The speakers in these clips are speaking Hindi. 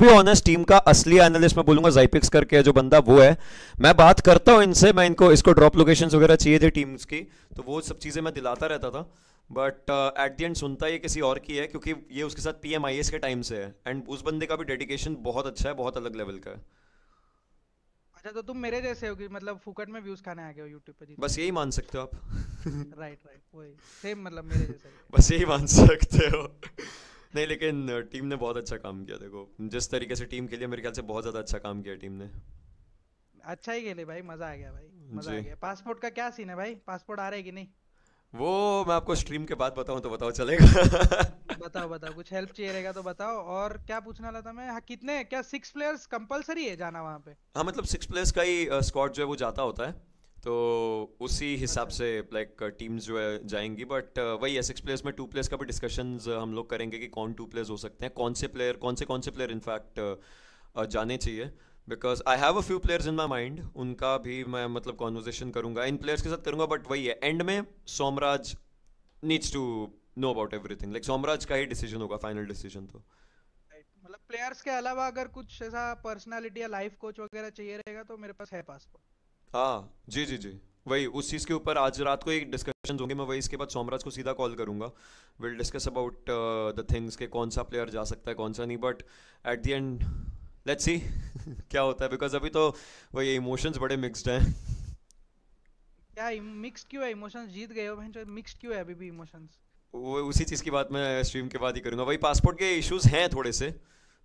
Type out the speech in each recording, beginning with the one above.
बी ऑनेस्ट टीम का असली एनालिस्ट मैं बोलूंगा जाइपिक्स करके जो बंदा वो है मैं बात करता हूँ इनसे मैं इनको इसको ड्रॉप लोकेशन वगैरह चाहिए थे टीम्स की तो वो सब चीज़ें मैं दिलाता रहता था बट एट दी एंड सुनता ये किसी और की है क्योंकि ये उसके साथ पी एम आई एस के टाइम से है एंड उस बंदे का भी डेडिकेशन बहुत अच्छा है बहुत अलग लेवल का है अच्छा तो तुम मेरे जैसे हो कि मतलब फुकट में व्यूज खाने आ गए हो YouTube पे जी मतलब बस यही मान सकते हो आप राइट राइट वही सेम मतलब मेरे जैसे बस यही मान सकते हो नहीं लेकिन टीम ने बहुत अच्छा काम किया देखो जिस तरीके से टीम के लिए मेरे ख्याल से बहुत ज्यादा अच्छा काम किया टीम ने अच्छा ही खेले भाई मजा आ गया भाई मजा आ गया पासपोर्ट का क्या सीन है भाई पासपोर्ट आ रहा है कि नहीं वो मैं आपको स्ट्रीम के बाद बताऊं तो बताओ चलेगा बताओ बताओ कुछ हेल्प चाहिए रहेगा तो बताओ और क्या पूछना लगा था मैं हाँ, कितने क्या सिक्स प्लेयर्स कंपलसरी है जाना वहाँ पे हाँ मतलब सिक्स प्लेयर्स का ही स्क्वाड जो है वो जाता होता है तो उसी हिसाब से लाइक टीम्स जो है जाएंगी बट uh, वही एस एक्स प्लेयर्स में टू प्लेयर्स का भी डिस्कशन uh, हम लोग करेंगे कि कौन टू प्लेयर्स हो सकते हैं कौन से प्लेयर कौन से कौन से प्लेयर इनफैक्ट uh, जाने चाहिए because I have a few players in my mind उनका भी मैं मतलब कॉन्वर्जेशन करूंगा इन प्लेयर्स के साथ करूंगा बट वही है एंड में Somraj needs to know about everything like Somraj का ही डिसीजन होगा फाइनल डिसीजन तो मतलब प्लेयर्स के अलावा अगर कुछ ऐसा पर्सनालिटी या लाइफ कोच वगैरह चाहिए रहेगा तो मेरे पास है पासपोर्ट हाँ जी जी जी वही उस चीज़ के ऊपर आज रात को एक डिस्कशन होंगे मैं वही इसके बाद सोमराज को सीधा कॉल करूंगा will discuss about the things के कौन सा प्लेयर जा सकता है कौन सा नहीं but at the end let's see क्या होता है बिकॉज अभी तो वही इमोशंस बड़े मिक्सड हैं क्या मिक्स क्यों है इमोशंस जीत गए हो बहन मिक्स क्यों है अभी भी इमोशंस वो उसी चीज़ की बात मैं स्ट्रीम के बाद ही करूंगा वही पासपोर्ट के इश्यूज हैं थोड़े से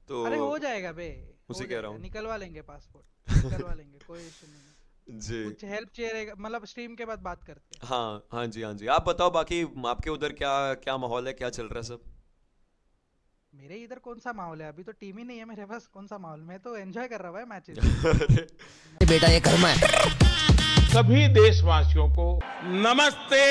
तो अरे हो जाएगा बे उसी कह रहा हूं निकलवा लेंगे पासपोर्ट निकलवा लेंगे कोई इशू नहीं जी कुछ हेल्प चाहिए रहेगा मतलब स्ट्रीम के बाद बात करते हैं हाँ हाँ जी हाँ जी आप बताओ बाकी आपके उधर क्या क्या माहौल है क्या चल रहा है सब मेरे इधर कौन सा माहौल है अभी तो टीम ही नहीं है मेरे पास कौन सा माहौल मैं तो एंजॉय कर रहा हूँ मैचेस बेटा ये कर्म है सभी देशवासियों को नमस्ते